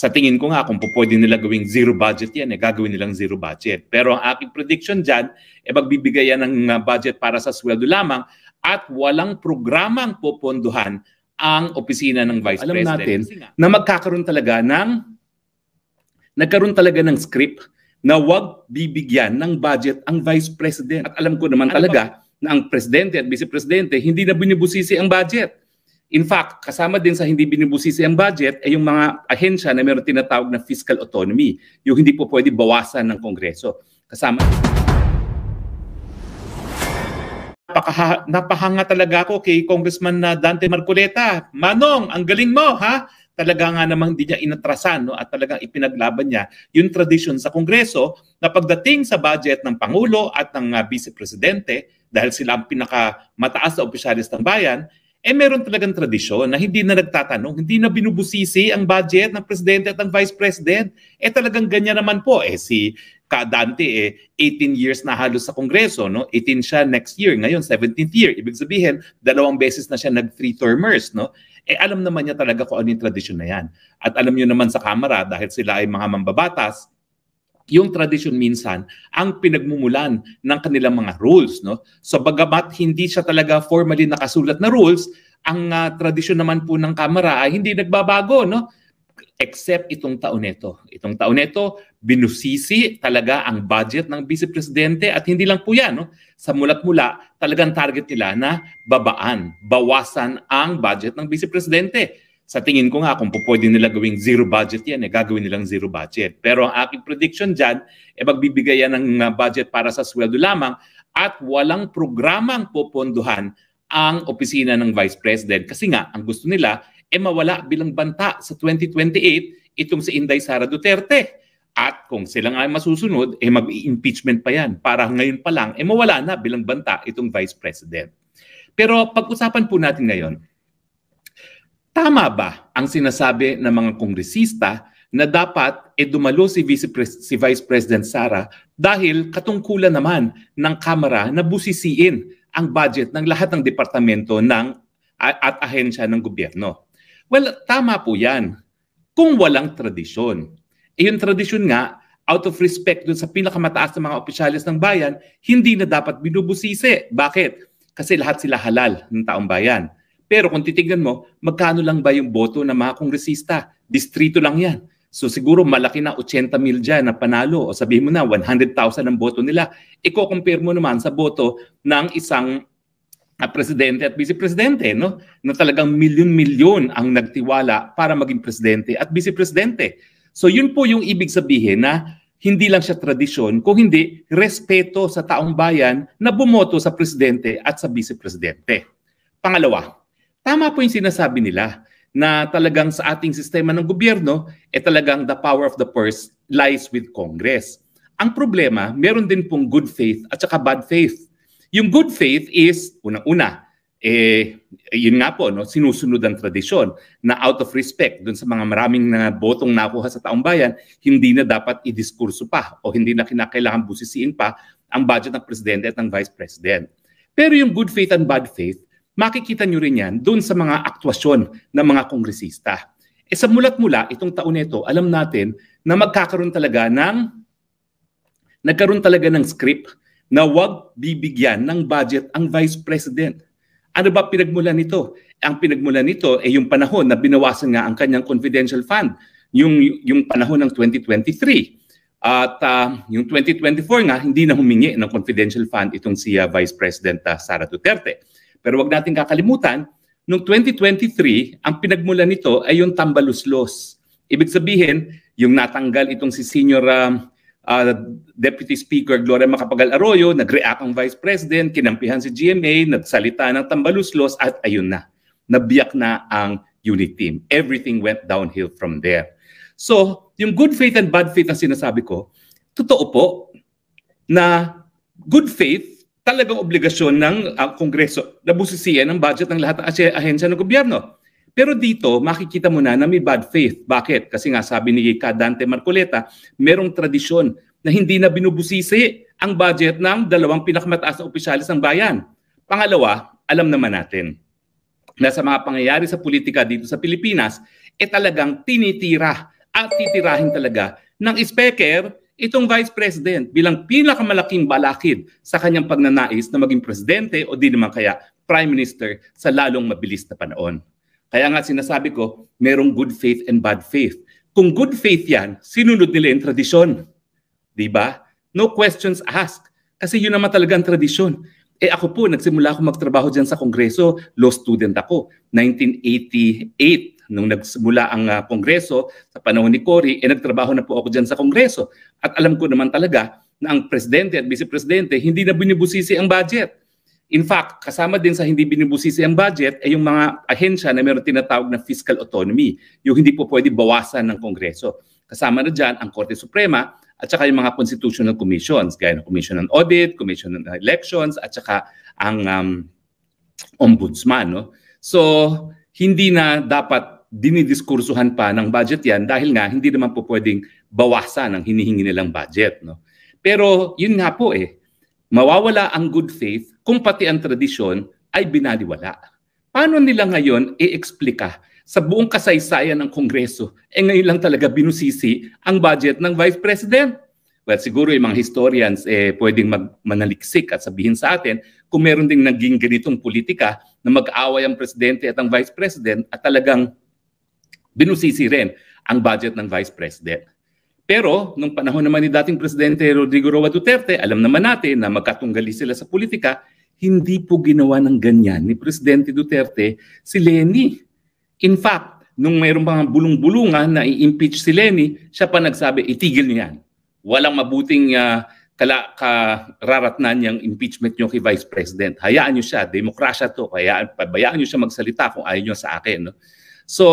sa tingin ko nga kung pwede nila gawing zero budget yan, eh, gagawin nilang zero budget. Pero ang aking prediction dyan, eh, magbibigay yan ng ah, budget para sa sweldo lamang at walang programang popondohan ang opisina ng Vice Alam President. Alam natin na magkakaroon talaga ng nagkaroon talaga ng script na wag bibigyan ng budget ang Vice President. At alam ko naman alam talaga pa? na ang Presidente at Vice Presidente hindi na binibusisi ang budget. In fact, kasama din sa hindi binibusisi ang budget ay yung mga ahensya na meron tinatawag na fiscal autonomy, yung hindi po pwede bawasan ng Kongreso. Kasama Napakaha, napahanga talaga ako kay Congressman na Dante Marcoleta. Manong, ang galing mo, ha? Talaga nga namang hindi niya inatrasan no? at talagang ipinaglaban niya yung tradisyon sa Kongreso na pagdating sa budget ng Pangulo at ng uh, Vice Presidente, dahil sila ang pinakamataas na opisyalis ng bayan, eh meron talagang tradisyon na hindi na nagtatanong, hindi na binubusisi ang budget ng presidente at ng vice president. Eh talagang ganyan naman po. Eh si Kadante eh 18 years na halos sa Kongreso, no? 18 siya next year, ngayon 17th year. Ibig sabihin, dalawang beses na siya nag three termers, no? Eh alam naman niya talaga kung ano yung tradisyon na yan. At alam niyo naman sa Kamara dahil sila ay mga mambabatas, yung tradition minsan ang pinagmumulan ng kanilang mga rules no so bagamat hindi siya talaga formally nakasulat na rules ang uh, tradisyon naman po ng kamera ay hindi nagbabago no except itong taon nito itong taon nito binusisi talaga ang budget ng vice presidente at hindi lang po yan no sa mulat-mula talagang target nila na babaan bawasan ang budget ng vice presidente sa tingin ko nga kung pwede nila gawing zero budget yan, eh, gagawin nilang zero budget. Pero ang aking prediction dyan, eh, magbibigay yan ng ah, budget para sa sweldo lamang at walang programang popondohan ang opisina ng Vice President. Kasi nga, ang gusto nila, e eh, mawala bilang banta sa 2028 itong si Inday Sara Duterte. At kung sila nga masusunod, eh mag-impeachment pa yan. Para ngayon pa lang, eh mawala na bilang banta itong Vice President. Pero pag-usapan po natin ngayon, Tama ba ang sinasabi ng mga kongresista na dapat e dumalo si Vice, Pres- si Vice President Sara dahil katungkulan naman ng Kamara na busisiin ang budget ng lahat ng departamento ng at ahensya ng gobyerno. Well, tama po 'yan kung walang tradisyon. E yung tradisyon nga out of respect dun sa pinakamataas ng mga opisyalis ng bayan, hindi na dapat binubusisi. Bakit? Kasi lahat sila halal ng taong bayan. Pero kung titignan mo, magkano lang ba yung boto ng mga kongresista? Distrito lang yan. So siguro malaki na 80 mil dyan na panalo o sabihin mo na 100,000 ang boto nila. Iko-compare mo naman sa boto ng isang uh, presidente at vice-presidente no? na talagang milyon-milyon ang nagtiwala para maging presidente at vice-presidente. So yun po yung ibig sabihin na hindi lang siya tradisyon, kung hindi respeto sa taong bayan na bumoto sa presidente at sa vice-presidente. Pangalawa, Tama po yung sinasabi nila na talagang sa ating sistema ng gobyerno, eh talagang the power of the purse lies with Congress. Ang problema, meron din pong good faith at saka bad faith. Yung good faith is, unang-una, eh, yun nga po, no, sinusunod ang tradisyon na out of respect dun sa mga maraming na botong nakuha sa taong bayan, hindi na dapat idiskurso pa o hindi na kinakailangan busisiin pa ang budget ng presidente at ng vice president. Pero yung good faith and bad faith, makikita nyo rin yan doon sa mga aktwasyon ng mga kongresista. E sa mulat-mula, itong taon nito, alam natin na magkakaroon talaga ng nagkaroon talaga ng script na wag bibigyan ng budget ang Vice President. Ano ba pinagmulan nito? Ang pinagmulan nito ay eh, yung panahon na binawasan nga ang kanyang confidential fund, yung, yung panahon ng 2023. At uh, yung 2024 nga, hindi na humingi ng confidential fund itong si ah, Vice President uh, Sara Duterte. Pero wag natin kakalimutan, noong 2023, ang pinagmula nito ay yung tambaluslos. Ibig sabihin, yung natanggal itong si Senior um, uh, Deputy Speaker Gloria Macapagal Arroyo, nag-react ang Vice President, kinampihan si GMA, nagsalita ng tambaluslos at ayun na, nabiyak na ang unit team. Everything went downhill from there. So, yung good faith and bad faith na sinasabi ko, totoo po na good faith talagang obligasyon ng uh, Kongreso na busisiyan ang budget ng lahat ng ahensya ng gobyerno. Pero dito, makikita mo na na may bad faith. Bakit? Kasi nga sabi ni Ka Dante Marcoleta, merong tradisyon na hindi na binubusisi ang budget ng dalawang pinakamataas na opisyalis ng bayan. Pangalawa, alam naman natin na sa mga pangyayari sa politika dito sa Pilipinas, e eh talagang tinitira at titirahin talaga ng speaker itong Vice President bilang pinakamalaking balakid sa kanyang pagnanais na maging presidente o di naman kaya Prime Minister sa lalong mabilis na panahon. Kaya nga sinasabi ko, merong good faith and bad faith. Kung good faith yan, sinunod nila yung tradisyon. Di ba? No questions asked. Kasi yun naman talaga ang tradisyon. Eh ako po, nagsimula ako magtrabaho dyan sa Kongreso, law student ako, 1988 nung nagsimula ang uh, Kongreso sa panahon ni Cory, eh nagtrabaho na po ako dyan sa Kongreso. At alam ko naman talaga na ang presidente at vice-presidente hindi na binibusisi ang budget. In fact, kasama din sa hindi binibusisi ang budget ay yung mga ahensya na meron tinatawag na fiscal autonomy, yung hindi po pwede bawasan ng Kongreso. Kasama na dyan ang Korte Suprema at saka yung mga constitutional commissions, gaya ng Commission on Audit, Commission on Elections, at saka ang um, ombudsman. No? So, hindi na dapat dinidiskursuhan pa ng budget yan dahil nga hindi naman po pwedeng bawasan ang hinihingi nilang budget. No? Pero yun nga po eh, mawawala ang good faith kung pati ang tradisyon ay binaliwala. Paano nila ngayon i-explika sa buong kasaysayan ng Kongreso, eh ngayon lang talaga binusisi ang budget ng Vice President? Well, siguro yung mga historians eh, pwedeng mag- manaliksik at sabihin sa atin kung meron ding naging ganitong politika na mag-away ang presidente at ang vice president at talagang binusisi rin ang budget ng Vice President. Pero nung panahon naman ni dating Presidente Rodrigo Roa Duterte, alam naman natin na magkatunggali sila sa politika, hindi po ginawa ng ganyan ni Presidente Duterte si Leni. In fact, nung mayroong mga bulong-bulungan na i-impeach si Leni, siya pa nagsabi, itigil niyan. Walang mabuting uh, kala, kararatnan niyang impeachment niyo kay Vice President. Hayaan niyo siya, demokrasya to, hayaan, pabayaan niyo siya magsalita kung ayaw niyo sa akin. No? So,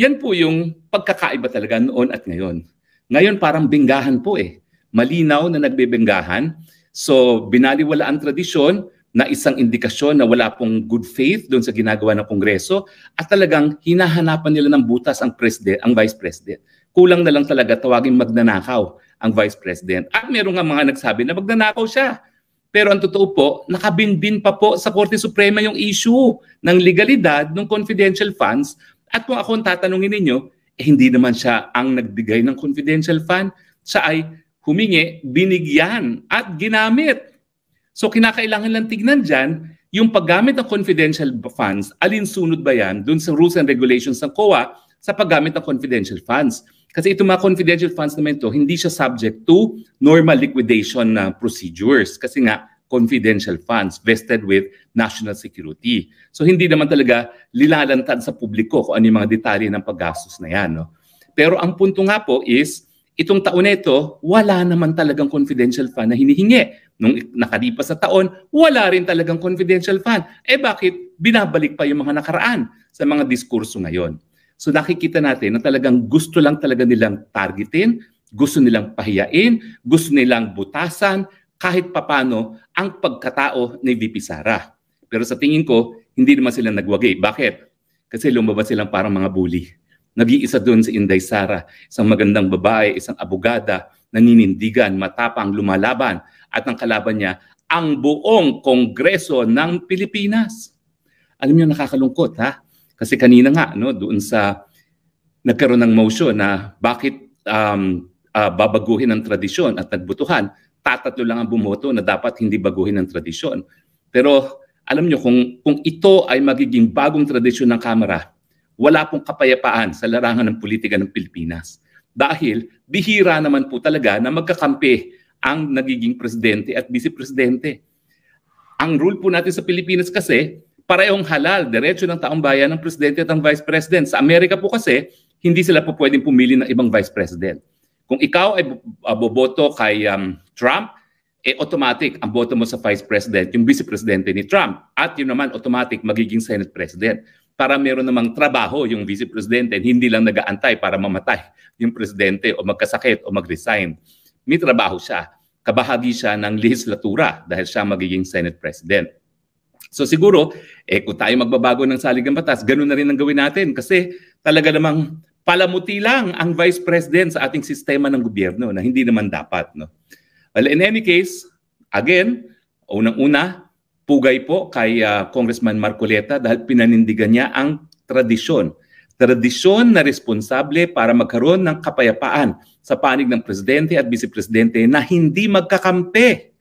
yan po yung pagkakaiba talaga noon at ngayon. Ngayon parang binggahan po eh. Malinaw na nagbebenggahan. So binaliwala ang tradisyon na isang indikasyon na wala pong good faith doon sa ginagawa ng Kongreso at talagang hinahanapan nila ng butas ang president, ang vice president. Kulang na lang talaga tawagin magnanakaw ang vice president. At meron nga mga nagsabi na magnanakaw siya. Pero ang totoo po, nakabinbin pa po sa Korte Suprema yung issue ng legalidad ng confidential funds at kung ang tatanungin ninyo, eh, hindi naman siya ang nagbigay ng confidential fund. Siya ay humingi, binigyan, at ginamit. So kinakailangan lang tignan dyan, yung paggamit ng confidential funds, alin sunod ba yan dun sa rules and regulations ng COA sa paggamit ng confidential funds? Kasi itong mga confidential funds naman ito, hindi siya subject to normal liquidation na uh, procedures. Kasi nga, confidential funds vested with national security. So hindi naman talaga lilalantad sa publiko kung ano yung mga detalye ng paggastos na yan. No? Pero ang punto nga po is, itong taon na ito, wala naman talagang confidential fund na hinihingi. Nung nakalipas sa taon, wala rin talagang confidential fund. Eh bakit binabalik pa yung mga nakaraan sa mga diskurso ngayon? So nakikita natin na talagang gusto lang talaga nilang targetin, gusto nilang pahiyain, gusto nilang butasan, kahit papano ang pagkatao ni VP Sara. Pero sa tingin ko, hindi naman sila nagwagi. Bakit? Kasi lumabas silang parang mga bully. Nag-iisa doon si Inday Sara, isang magandang babae, isang abogada, naninindigan, matapang, lumalaban. At ang kalaban niya, ang buong Kongreso ng Pilipinas. Alam niyo, nakakalungkot ha? Kasi kanina nga, no, doon sa nagkaroon ng motion na bakit um, uh, babaguhin ang tradisyon at nagbutuhan, tatatlo lang ang bumoto na dapat hindi baguhin ang tradisyon. Pero alam nyo, kung, kung ito ay magiging bagong tradisyon ng Kamara, wala pong kapayapaan sa larangan ng politika ng Pilipinas. Dahil bihira naman po talaga na magkakampi ang nagiging presidente at vice-presidente. Ang rule po natin sa Pilipinas kasi, parehong halal, diretso ng taong bayan ng presidente at ang vice president. Sa Amerika po kasi, hindi sila po pwedeng pumili ng ibang vice president. Kung ikaw ay ah, boboto kay um, Trump, eh automatic ang boto mo sa Vice President, yung Vice Presidente ni Trump. At yun naman automatic magiging Senate President para meron namang trabaho yung Vice Presidente hindi lang nagaantay para mamatay yung Presidente o magkasakit o magresign. May trabaho siya. Kabahagi siya ng legislatura dahil siya magiging Senate President. So siguro, eh, kung tayo magbabago ng saligang batas, ganun na rin ang gawin natin kasi talaga namang palamuti lang ang vice president sa ating sistema ng gobyerno na hindi naman dapat. No? Well, in any case, again, unang-una, pugay po kay uh, Congressman Marcoleta dahil pinanindigan niya ang tradisyon. Tradisyon na responsable para magkaroon ng kapayapaan sa panig ng presidente at vice-presidente na hindi magkakampe.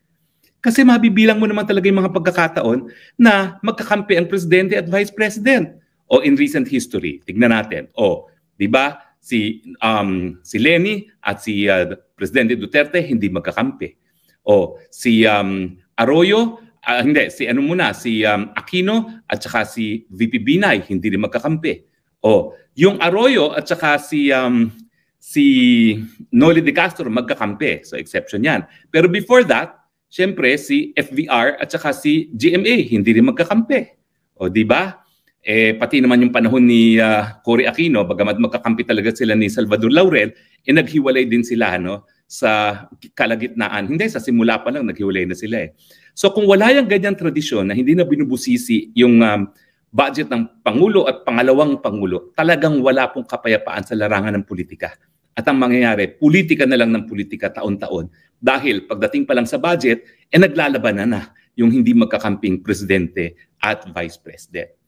Kasi mabibilang mo naman talaga yung mga pagkakataon na magkakampe ang presidente at vice president. O in recent history, tignan natin. O 'Di ba? Si um si Lenny at si uh, Presidente Duterte hindi magkakampi. O si um Arroyo uh, hindi si ano muna si um, Aquino at saka si VP Binay hindi rin magkakampi. O yung Arroyo at saka si um, si Noli De Castro magkakampi. So exception 'yan. Pero before that, syempre si FVR at saka si GMA hindi rin magkakampi. O di ba? eh, pati naman yung panahon ni uh, Cory Aquino, bagamat magkakampi talaga sila ni Salvador Laurel, eh, naghiwalay din sila no, sa kalagitnaan. Hindi, sa simula pa lang naghiwalay na sila eh. So kung wala yung ganyang tradisyon na hindi na binubusisi yung um, budget ng Pangulo at pangalawang Pangulo, talagang wala pong kapayapaan sa larangan ng politika. At ang mangyayari, politika na lang ng politika taon-taon. Dahil pagdating pa lang sa budget, eh naglalabanan na yung hindi magkakamping presidente at vice president.